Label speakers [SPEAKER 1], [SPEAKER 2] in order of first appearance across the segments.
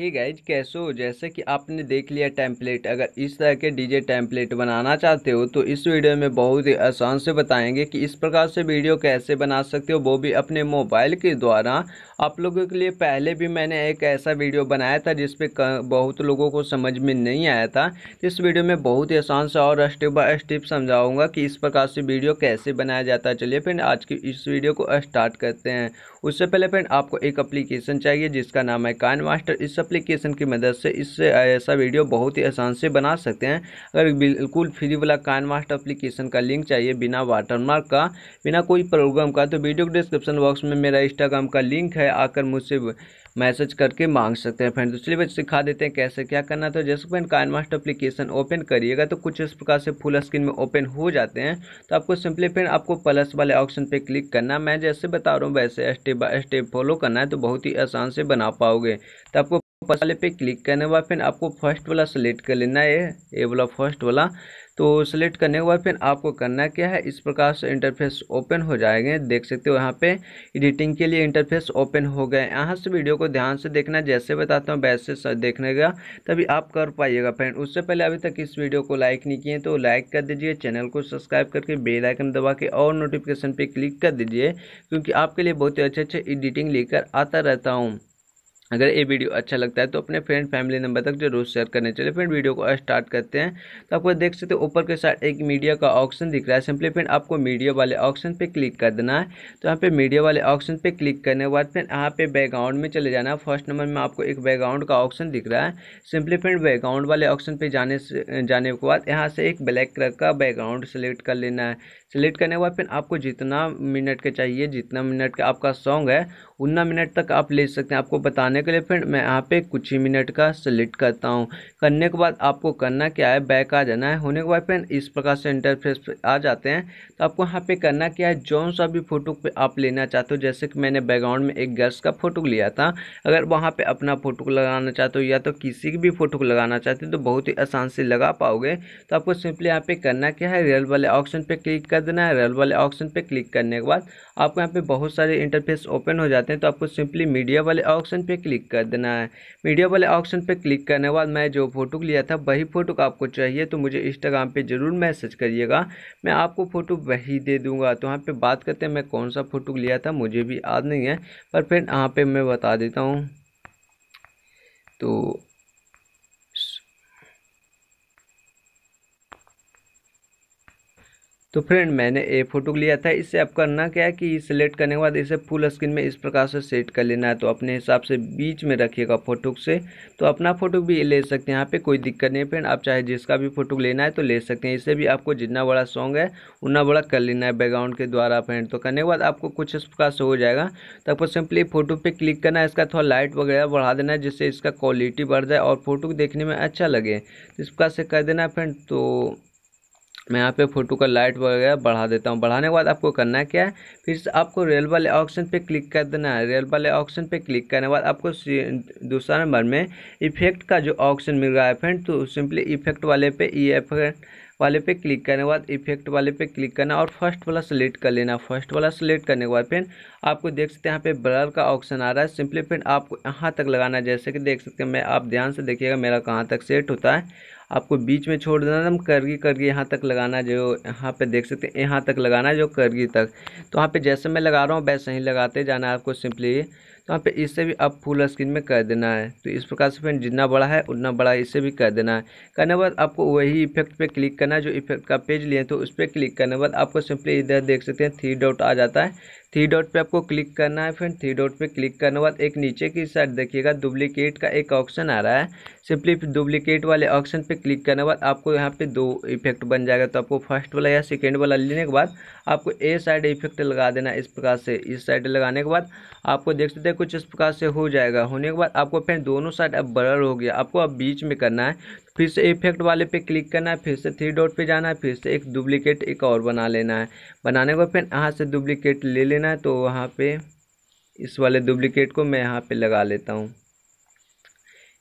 [SPEAKER 1] hey guys कैसे हो जैसे कि आपने देख लिया टेम्पलेट अगर इस तरह के डीजे टेम्पलेट बनाना चाहते हो तो इस वीडियो में बहुत ही आसान से बताएंगे कि इस प्रकार से वीडियो कैसे बना सकते हो वो भी अपने मोबाइल के द्वारा आप लोगों के लिए पहले भी मैंने एक ऐसा वीडियो बनाया था जिसपे बहुत लोगों को समझ में नहीं आया था इस वीडियो में बहुत ही आसान से और स्टेप बाय स्टेप समझाऊँगा कि इस प्रकार से वीडियो कैसे बनाया जाता है चलिए फ्रेंड आज की इस वीडियो को स्टार्ट करते हैं उससे पहले फ्रेंड आपको एक अप्लीकेशन चाहिए जिसका नाम है कान मास्टर इस एप्लीकेशन की मदद से इससे ऐसा वीडियो बहुत ही आसान से बना सकते हैं अगर बिल्कुल फ्री वाला कानमास्ट एप्लीकेशन का लिंक चाहिए बिना वाटरमार्क का बिना कोई प्रोग्राम का तो वीडियो के डिस्क्रिप्शन बॉक्स में मेरा इंस्टाग्राम का लिंक है आकर मुझसे मैसेज करके मांग सकते हैं फ्रेंड तो चलिए बच्चे सिखा देते हैं कैसे क्या करना तो जैसे फ्रेंड कानमास्ट एप्लीकेशन ओपन करिएगा तो कुछ इस प्रकार से फुल स्क्रीन में ओपन हो जाते हैं तो आपको सिंपली फ्रेंड आपको प्लस वाले ऑप्शन पे क्लिक करना मैं जैसे बता रहा हूँ वैसे स्टेप बाय स्टेप फॉलो करना है तो बहुत ही आसान से बना पाओगे तो आपको फर्स्ट वाले पे क्लिक करने के बाद फिर आपको फर्स्ट वाला सेलेक्ट कर लेना है ये वाला फर्स्ट वाला तो सेलेक्ट करने के बाद फिर आपको करना क्या है इस प्रकार से इंटरफेस ओपन हो जाएंगे देख सकते हो यहाँ पे एडिटिंग के लिए इंटरफेस ओपन हो गए यहाँ से वीडियो को ध्यान से देखना जैसे बताता हूँ वैसे देखने का तभी आप कर पाइएगा फ्रेंड उससे पहले अभी तक इस वीडियो को लाइक नहीं किए तो लाइक कर दीजिए चैनल को सब्सक्राइब करके बेल आइकन दबा के और नोटिफिकेशन पर क्लिक कर दीजिए क्योंकि आपके लिए बहुत ही अच्छे अच्छे एडिटिंग लेकर आता रहता हूँ अगर ये वीडियो अच्छा लगता है तो अपने फ्रेंड फैमिली नंबर तक जरूर शेयर करने चले फ्रेंड वीडियो को स्टार्ट करते हैं तो आपको देख सकते हो ऊपर के साथ एक मीडिया का ऑप्शन दिख रहा है सिंपली फ्रेंड आपको मीडिया वाले ऑप्शन पर क्लिक कर देना है तो यहाँ पे मीडिया वाले ऑप्शन पर क्लिक करने के बाद फिर यहाँ पे बैकग्राउंड में चले जाना है फर्स्ट नंबर में आपको एक बैकग्राउंड का ऑप्शन दिख रहा है सिंपली फ्रेंड बैकग्राउंड वाले ऑप्शन पर जाने से जाने के बाद यहाँ से एक ब्लैक कलर का बैकग्राउंड सेलेक्ट कर लेना है सेलेक्ट करने के बाद फिर आपको जितना मिनट के चाहिए जितना मिनट का आपका सॉन्ग है उतना मिनट तक आप ले सकते हैं आपको बताने के लिए फ्रेंड मैं यहाँ पे कुछ ही मिनट का सेलेक्ट करता हूँ करने के बाद आपको करना क्या है बैक आ जाना है होने के बाद फ्रेंड इस प्रकार से इंटरफेस पे आ जाते हैं तो आपको यहाँ पे करना क्या है जौन सा भी फोटो पे आप लेना चाहते हो जैसे कि मैंने बैकग्राउंड में एक गर्ल्स का फोटो लिया था अगर वहाँ पर अपना फोटो लगाना चाहते हो या तो किसी भी फोटो को लगाना चाहते हो तो बहुत ही आसान से लगा पाओगे तो आपको सिंपली यहाँ पे करना क्या है रेल वाले ऑप्शन पर क्लिक कर देना है रेल वाले ऑप्शन पर क्लिक करने के बाद आपको यहाँ पर बहुत सारे इंटरफेस ओपन हो जाते हैं तो आपको सिंपली मीडिया वाले ऑप्शन पे क्लिक क्लिक कर देना है मीडिया वाले ऑप्शन पर क्लिक करने के बाद मैं जो फ़ोटो लिया था वही फ़ोटो आपको चाहिए तो मुझे इंस्टाग्राम पर ज़रूर मैसेज करिएगा मैं आपको फ़ोटो वही दे दूँगा तो यहाँ पर बात करते हैं मैं कौन सा फ़ोटो लिया था मुझे भी याद नहीं है पर फिर यहाँ पर मैं बता देता हूँ तो तो फ्रेंड मैंने ए फोटो लिया था इससे आप करना क्या है कि सिलेक्ट करने के बाद इसे फुल स्क्रीन में इस प्रकार से सेट कर लेना है तो अपने हिसाब से बीच में रखिएगा फोटो से तो अपना फोटो भी ले सकते हैं यहाँ पे कोई दिक्कत नहीं है फ्रेंड आप चाहे जिसका भी फोटो लेना है तो ले सकते हैं इसे भी आपको जितना बड़ा सॉन्ग है उतना बड़ा कर लेना है बैकग्राउंड के द्वारा फ्रेंड तो करने के बाद आपको कुछ इस प्रकार से हो जाएगा तो आपको सिंपली फोटो पर क्लिक करना है इसका थोड़ा लाइट वगैरह बढ़ा देना है जिससे इसका क्वालिटी बढ़ जाए और फोटो देखने में अच्छा लगे इस प्रकार से कर देना है फ्रेंड तो मैं यहाँ पे फोटो का लाइट वगैरह बढ़ा देता हूँ बढ़ाने के बाद आपको करना क्या है फिर आपको रेल वाले ऑप्शन पे क्लिक कर देना है रेल वाले ऑप्शन पे क्लिक करने के बाद आपको दूसरा नंबर में इफेक्ट का जो ऑप्शन मिल रहा है फ्रेंड तो सिंपली इफेक्ट वाले पे ई इफेक्ट वाले पे क्लिक करने के बाद इफेक्ट वाले पे क्लिक करना और फर्स्ट वाला सेलेक्ट कर लेना फर्स्ट वाला सेलेक्ट करने के बाद फिर आपको देख सकते हैं यहाँ पे ब्लर का ऑप्शन आ रहा है सिंपली फिर आपको यहाँ तक लगाना है जैसे कि देख सकते हैं मैं आप ध्यान से देखिएगा मेरा कहाँ तक सेट होता है आपको बीच में छोड़ देना एकदम करगी करगी यहाँ तक लगाना जो यहाँ पे देख सकते हैं यहाँ तक लगाना जो करगी तक तो वहाँ पे जैसे मैं लगा रहा हूँ वैसे ही लगाते जाना आपको सिंपली यहाँ पे इससे भी आप फुल स्क्रीन में कर देना है तो इस प्रकार से फ्रेंड जितना बड़ा है उतना बड़ा इससे भी कर देना है करने बाद आपको वही इफेक्ट पे क्लिक करना है जो इफेक्ट का पेज लिए तो उस पर क्लिक करने बाद आपको सिंपली इधर देख सकते हैं थ्री डॉट आ जाता है थ्री डॉट पे आपको क्लिक करना है फ्रेंड थ्री डॉट पे क्लिक करने बाद एक नीचे की साइड देखिएगा डुप्लीकेट का एक ऑप्शन आ रहा है सिंपली डुप्लीकेट वाले ऑप्शन पे क्लिक करने बाद आपको यहाँ पे दो इफेक्ट बन जाएगा तो आपको फर्स्ट वाला या सेकेंड वाला लेने के बाद आपको ए साइड इफेक्ट लगा देना इस प्रकार से इस साइड लगाने के बाद आपको देख सकते पे कुछ इस प्रकार से हो जाएगा होने के बाद आपको फिर दोनों साइड अब बलर हो गया आपको अब बीच में करना है फिर से इफेक्ट वाले पे क्लिक करना है फिर से थ्री डॉट पे जाना है फिर से एक डुप्लीकेट एक और बना लेना है बनाने के बाद यहाँ से डुप्लीकेट ले लेना है तो वहाँ पर इस वाले डुप्लीकेट को मैं यहाँ पर लगा लेता हूँ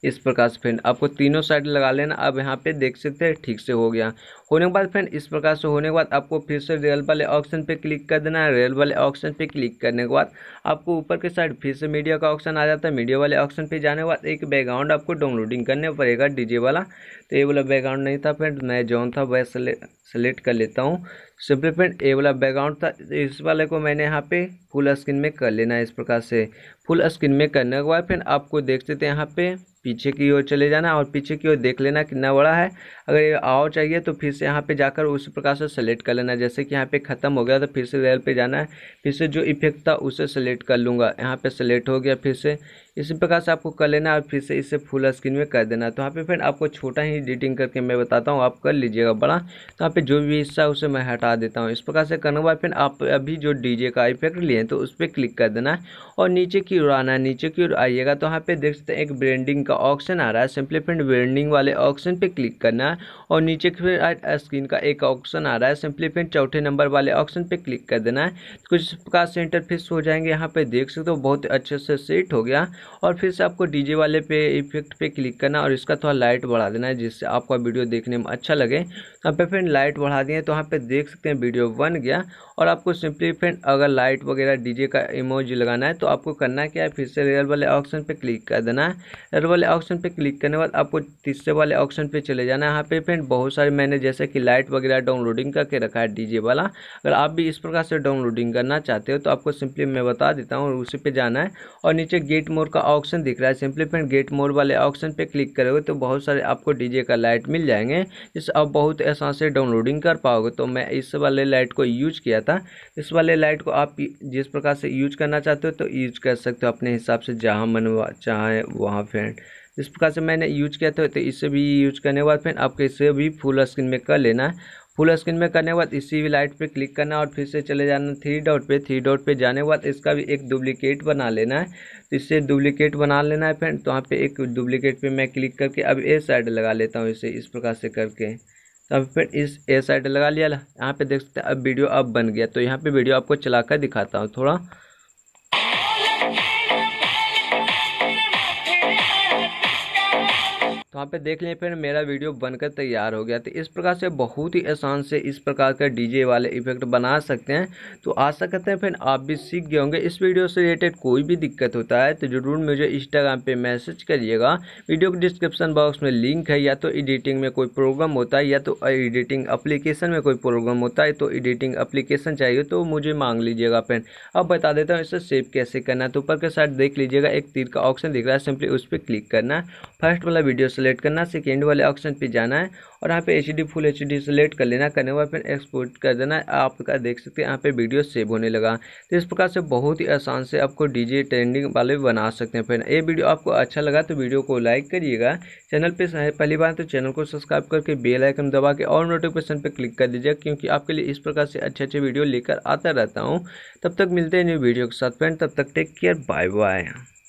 [SPEAKER 1] इस प्रकार से फ्रेंड आपको तीनों साइड लगा लेना अब यहाँ पे देख सकते हैं ठीक से हो गया होने के बाद फ्रेंड इस प्रकार से होने के बाद आपको फिर से रेल वाले ऑप्शन पे क्लिक कर देना है रेल वाले ऑप्शन पे क्लिक करने के बाद आपको ऊपर के साइड फिर से मीडिया का ऑप्शन आ जाता है मीडिया वाले ऑप्शन पे जाने के बाद एक बैकग्राउंड आपको डाउनलोडिंग करने पड़ेगा डीजे वाला तो ये वाला बैकग्राउंड नहीं था फ्रेंड मैं जौन था वह सेलेक्ट कर लेता हूँ सिंपली फ्रेंड ए वाला बैकग्राउंड था इस वाले को मैंने यहाँ पे फुल स्क्रीन में कर लेना है इस प्रकार से फुल स्क्रीन में करने के बाद फिर आपको देख सकते हैं यहाँ पे पीछे की ओर चले जाना और पीछे की ओर देख लेना कितना बड़ा है अगर ये आओ चाहिए तो फिर से यहाँ पे जाकर उसी प्रकार से सेलेक्ट कर लेना जैसे कि यहाँ पे ख़त्म हो गया तो फिर से रेल पे जाना है फिर से जो इफेक्ट था उसे सेलेक्ट कर लूँगा यहाँ पे सेलेक्ट हो गया फिर से इसी प्रकार से आपको कर लेना और फिर से इसे फुल स्क्रीन में कर देना तो यहाँ पर फिर आपको छोटा ही एडिटिंग करके मैं बताता हूँ आप कर लीजिएगा बड़ा तो यहाँ पर जो भी हिस्सा उसे मैं हटा देता हूँ इस प्रकार से करने के बाद फिर आप अभी जो डी का इफेक्ट लिए हैं तो उस पर क्लिक कर देना है और नीचे की ओर आना है नीचे की ओर आइएगा तो यहाँ पे देख सकते हैं एक ब्रेंडिंग का ऑप्शन आ रहा है सिंपली फ्रेंड ब्रेंडिंग वाले ऑप्शन पे क्लिक करना और नीचे की फिर स्क्रीन का एक ऑप्शन आ रहा है सिंपली फ्रेंड चौथे नंबर वाले ऑप्शन पर क्लिक कर देना है कुछ प्रकार से फिक्स हो जाएंगे यहाँ पर देख सकते हो बहुत अच्छे से सेट हो गया और फिर से आपको डी वाले पे इफेक्ट पर क्लिक करना और इसका थोड़ा लाइट बढ़ा देना है जिससे आपका वीडियो देखने में अच्छा लगे यहाँ पे फ्रेंड लाइट बढ़ा दिए तो यहाँ पे देख सकते हैं वीडियो बन गया और आपको सिंपली फ्रेंड अगर लाइट वगैरह वगैरह डीजे का इमोज लगाना है तो आपको करना क्या है फिर से रेयर वाले ऑप्शन पे क्लिक कर देना है रेयर वाले ऑप्शन पे क्लिक करने के बाद आपको तीसरे वाले ऑप्शन पे चले जाना है यहाँ पे फ्रेंड बहुत सारे मैंने जैसे कि लाइट वगैरह डाउनलोडिंग करके रखा है डीजे वाला अगर आप भी इस प्रकार से डाउनलोडिंग करना चाहते हो तो आपको सिंपली मैं बता देता हूँ उसी पर जाना है और नीचे गेट मोर का ऑप्शन दिख रहा है सिंपली फ्रेंड गेट मोर वाले ऑप्शन पर क्लिक करोगे तो बहुत सारे आपको डी का लाइट मिल जाएंगे जिससे आप बहुत आसान से डाउनलोडिंग कर पाओगे तो मैं इस वाले लाइट को यूज किया था इस वाले लाइट को आप जिस जिस प्रकार से यूज करना चाहते हो तो यूज कर सकते हो अपने हिसाब से जहाँ मन चाहे वहाँ फ्रेंड जिस प्रकार से मैंने यूज किया था तो इसे भी यूज करने के बाद फ्रेंड आपको इसे भी फुल स्क्रीन में कर लेना है फुल स्क्रीन में करने के बाद इसी भी लाइट पे क्लिक करना और फिर से चले जाना थ्री डॉट पे थ्री डॉट पे जाने के बाद इसका भी एक डुप्लीकेट बना लेना है तो इससे डुप्लीकेट बना लेना है फ्रेंड तो वहाँ पे एक डुप्लीकेट पे मैं क्लिक करके अब ए साइड लगा लेता हूँ इसे इस प्रकार से करके तो फिर इस ए साइड लगा लिया यहाँ पे देख सकते हैं अब वीडियो अब बन गया तो यहाँ पे वीडियो आपको चला कर दिखाता हूँ थोड़ा वहाँ पे देख लें फिर मेरा वीडियो बनकर तैयार हो गया तो इस प्रकार से बहुत ही आसान से इस प्रकार का डीजे वाले इफेक्ट बना सकते हैं तो आशा करते हैं फिर आप भी सीख गए होंगे इस वीडियो से रिलेटेड कोई भी दिक्कत होता है तो ज़रूर मुझे इंस्टाग्राम पर मैसेज करिएगा वीडियो के डिस्क्रिप्शन बॉक्स में लिंक है या तो एडिटिंग में कोई प्रोग्राम होता है या तो एडिटिंग अप्लीकेशन में कोई प्रोग्राम होता है तो एडिटिंग अप्लीकेशन चाहिए तो मुझे मांग लीजिएगा फिर अब बता देता हूँ इसे सेव कैसे करना है तो ऊपर के साइड देख लीजिएगा एक तीर का ऑप्शन दिख रहा है सिंपली उस पर क्लिक करना फर्स्ट वाला वीडियो सेलेक्ट सेलेक्ट करना सेकेंड वाले ऑप्शन पे जाना है और यहाँ पे H full H D select कर लेना करने के बाद फिर एक्सपोर्ट कर देना है आपका देख सकते हैं यहाँ पे वीडियो सेव होने लगा तो इस प्रकार से बहुत ही आसान से आपको डीजे ट्रेंडिंग वाले बना सकते हैं फिर ये वीडियो आपको अच्छा लगा तो वीडियो को लाइक करिएगा चैनल पर पहली बार तो चैनल को सब्सक्राइब करके बेल आइकन दबा के और नोटिफिकेशन पर क्लिक कर दीजिए क्योंकि आपके लिए इस प्रकार से अच्छे अच्छे वीडियो लेकर आता रहता हूँ तब तक मिलते हैं न्यू वीडियो के साथ फ्रेंड तब तक टेक केयर बाय बाय